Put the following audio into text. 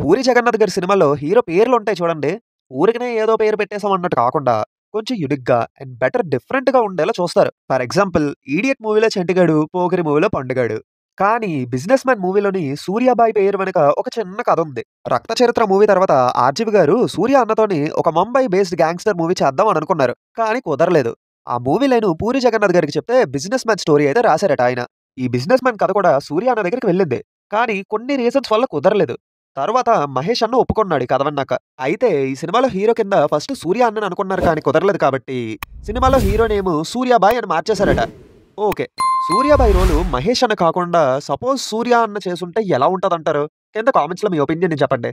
పూరి జగన్నాథ్ గారి సినిమాలో హీరో పేర్లు ఉంటాయి చూడండి ఊరికనే ఏదో పేరు పెట్టేశామన్నట్టు కాకుండా కొంచెం యుడిగ్గా అండ్ బెటర్ డిఫరెంట్గా ఉండేలా చూస్తారు ఫర్ ఎగ్జాంపుల్ ఈడియట్ మూవీలో చెంటిగాడు పోకిరి మూవీలో పండుగాడు కానీ బిజినెస్ మ్యాన్ మూవీలోని సూర్యాబాయి పేరు వెనుక ఒక చిన్న కథ ఉంది రక్త చరిత్ర మూవీ తర్వాత ఆర్జీవి గారు సూర్య అన్నతోని ఒక ముంబై బేస్డ్ గ్యాంగ్స్టర్ మూవీ చేద్దాం అని అనుకున్నారు కానీ కుదరలేదు ఆ మూవీ లైన్ పూరి జగన్నాథ్ గారికి చెప్తే బిజినెస్ మ్యాన్ స్టోరీ అయితే రాశారట ఆయన ఈ బిజినెస్ మ్యాన్ కథ కూడా సూర్య అన్న దగ్గరికి వెళ్ళింది కానీ కొన్ని రీజన్స్ వల్ల కుదరలేదు తర్వాత మహేష్ అన్న ఒప్పుకున్నాడు కథ అయితే ఈ సినిమాలో హీరో కింద ఫస్ట్ సూర్య అన్న అనుకున్నారు కానీ కుదరలేదు కాబట్టి సినిమాలో హీరో నేమ్ సూర్యాబాయ్ అని మార్చేశారట ఓకే సూర్యాబాయ్ రోలు మహేష్ అన్న కాకుండా సపోజ్ సూర్య అన్న చేసుంటే ఎలా ఉంటదంటారు కింద కామెంట్స్లో మీ ఒపీనియన్ చెప్పండి